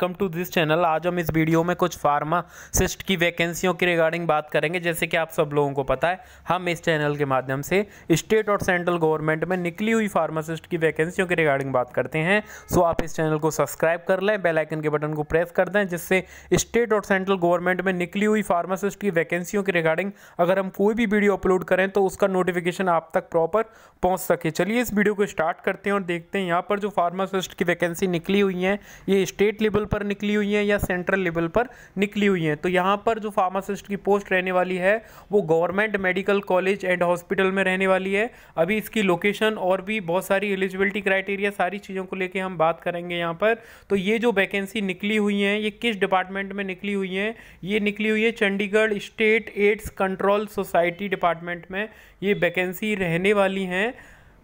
welcome to this channel आज हम इस वीडियो में कुछ फार्मासिस्ट की वैकेंसियों की रिगार्डिंग बात करेंगे जैसे कि आप सब लोगों को पता है हम इस चैनल के माध्यम से स्टेट और सेंट्रल गवर्नमेंट में निकली हुई फार्मासिस्ट की वैकेंसियों की रिगार्डिंग बात करते हैं सो आप इस चैनल को सब्सक्राइब कर लें बेलाइकन के बटन को प्रेस कर दें जिससे स्टेट और सेंट्रल गवर्नमेंट में निकली हुई फार्मासिस्ट की वैकेंसियों की रिगार्डिंग अगर हम कोई भी वीडियो अपलोड करें तो उसका नोटिफिकेशन आप तक प्रॉपर पहुँच सके चलिए इस वीडियो को स्टार्ट करते हैं और देखते हैं यहाँ पर जो फार्मासिस्ट की वैकेंसी निकली हुई है ये स्टेट लेवल पर निकली हुई हैं या सेंट्रल लेवल पर निकली हुई हैं तो यहाँ पर जो फार्मासिस्ट की पोस्ट रहने वाली है वो government medical college and hospital में रहने वाली है अभी इसकी लोकेशन और भी बहुत सारी एलिजिबिलिटी क्राइटेरिया सारी चीज़ों को लेकर हम बात करेंगे यहाँ पर तो ये जो वैकेंसी निकली हुई हैं ये किस डिपार्टमेंट में निकली हुई हैं ये निकली हुई है Chandigarh state AIDS control society department में ये वैकेंसी रहने वाली हैं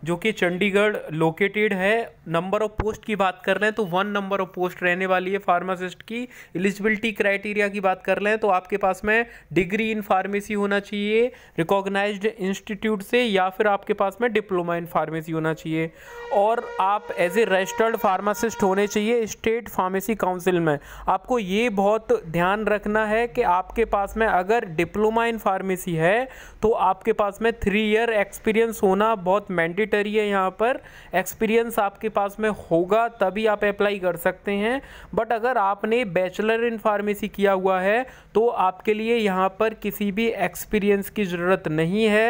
जो कि चंडीगढ़ लोकेटेड है नंबर ऑफ पोस्ट की बात कर रहे हैं तो वन नंबर ऑफ पोस्ट रहने वाली है फार्मासिस्ट की एलिजिबिलिटी क्राइटेरिया की बात कर रहे हैं तो आपके पास में डिग्री इन फार्मेसी होना चाहिए रिकॉग्नाइज्ड इंस्टीट्यूट से या फिर आपके पास में डिप्लोमा इन फार्मेसी होना चाहिए और आप एज ए रजिस्टर्ड फार्मासिस्ट होने चाहिए स्टेट फार्मेसी काउंसिल में आपको ये बहुत ध्यान रखना है कि आपके पास में अगर डिप्लोमा इन फार्मेसी है तो आपके पास में थ्री ईयर एक्सपीरियंस होना बहुत मैंडेट मैंडेटरी है यहाँ पर एक्सपीरियंस आपके पास में होगा तभी आप अप्लाई कर सकते हैं बट अगर आपने बैचलर इन फार्मेसी किया हुआ है तो आपके लिए यहाँ पर किसी भी एक्सपीरियंस की ज़रूरत नहीं है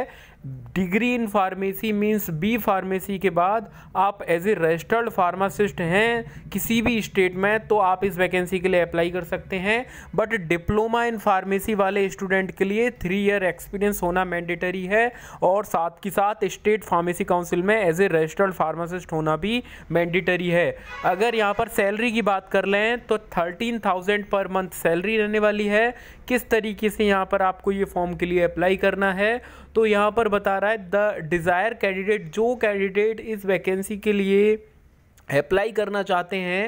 degree in pharmacy means B pharmacy के बाद आप एज ए रजिस्टर्ड फार्मासिस्ट हैं किसी भी स्टेट में तो आप इस वैकेंसी के लिए अप्लाई कर सकते हैं बट डिप्लोमा इन फार्मेसी वाले स्टूडेंट के लिए थ्री ईयर एक्सपीरियंस होना मैंडेटरी है और साथ के साथ स्टेट फार्मेसी काउंसिल में एज ए रजिस्टर्ड फार्मासिस्ट होना भी मैंडेटरी है अगर यहाँ पर सैलरी की बात कर लें तो thirteen thousand per month salary रहने वाली है किस तरीके से यहाँ पर आपको ये फॉर्म के लिए अप्लाई करना है तो यहाँ पर बता रहा है द डिज़ायर कैंडिडेट जो कैंडिडेट इस वैकेंसी के लिए अप्लाई करना चाहते हैं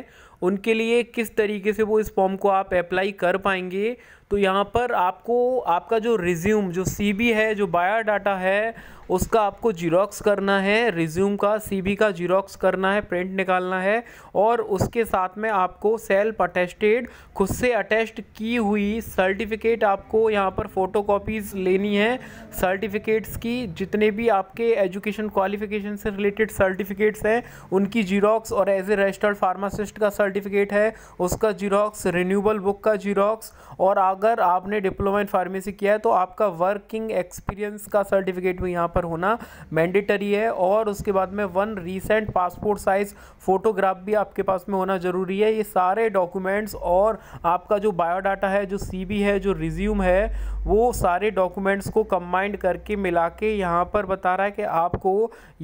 उनके लिए किस तरीके से वो इस फॉर्म को आप अप्लाई कर पाएंगे तो यहाँ पर आपको आपका जो रिज्यूम जो सी है जो डाटा है उसका आपको जीरोक्स करना है रिज्यूम का सी का जीरोक्स करना है प्रिंट निकालना है और उसके साथ में आपको सेल्फ अटेस्टेड खुद से अटेस्ट की हुई सर्टिफिकेट आपको यहाँ पर फ़ोटो लेनी है सर्टिफिकेट्स की जितने भी आपके एजुकेशन क्वालिफिकेशन से रिलेटेड सर्टिफिकेट्स हैं उनकी जीरोक्स और एज ए रजिस्टर्ड फार्मासिस्ट का सर्टिफिकेट है उसका जीरोक्स रिन्यूबल बुक का जीरोक्स और आप अगर आपने डिप्लोमा इन फार्मेसी किया है तो आपका वर्किंग एक्सपीरियंस का सर्टिफिकेट भी यहाँ पर होना मैंडेटरी है और उसके बाद में one recent passport size photograph भी आपके पास में होना ज़रूरी है ये सारे डॉक्यूमेंट्स और आपका जो बायोडाटा है जो सी है जो रिज्यूम है वो सारे डॉक्यूमेंट्स को कम्बाइंड करके मिला के यहाँ पर बता रहा है कि आपको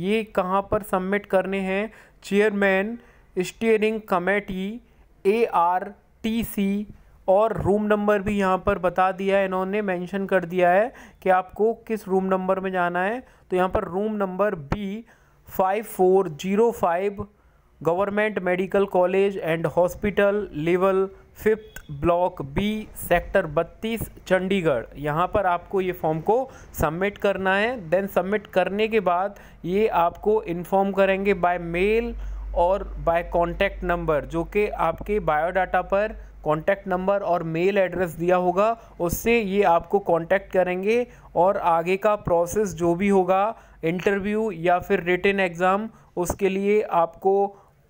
ये कहाँ पर सबमिट करने हैं chairman steering committee A R T C और रूम नंबर भी यहाँ पर बता दिया है इन्होंने मेंशन कर दिया है कि आपको किस रूम नंबर में जाना है तो यहाँ पर room number B five four zero five government medical college and hospital level fifth block B sector बत्तीस चंडीगढ़ यहाँ पर आपको ये फॉर्म को सबमिट करना है देन सबमिट करने के बाद ये आपको इन्फॉर्म करेंगे बाय मेल और बाय कॉन्टैक्ट नंबर जो कि आपके बायोडाटा पर कॉन्टैक्ट नंबर और मेल एड्रेस दिया होगा उससे ये आपको कॉन्टैक्ट करेंगे और आगे का प्रोसेस जो भी होगा इंटरव्यू या फिर रिटर्न एग्ज़ाम उसके लिए आपको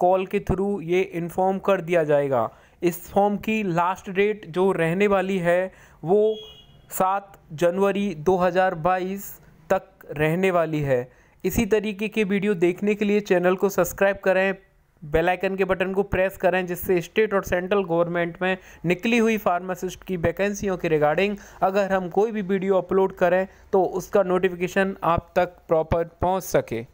कॉल के थ्रू ये इन्फॉर्म कर दिया जाएगा इस फॉर्म की लास्ट डेट जो रहने वाली है वो सात जनवरी 2022 तक रहने वाली है इसी तरीके के वीडियो देखने के लिए चैनल को सब्सक्राइब करें बेल आइकन के बटन को प्रेस करें जिससे स्टेट और सेंट्रल गवर्नमेंट में निकली हुई फार्मासिस्ट की वैकेंसियों के रिगार्डिंग अगर हम कोई भी वीडियो अपलोड करें तो उसका नोटिफिकेशन आप तक प्रॉपर पहुंच सके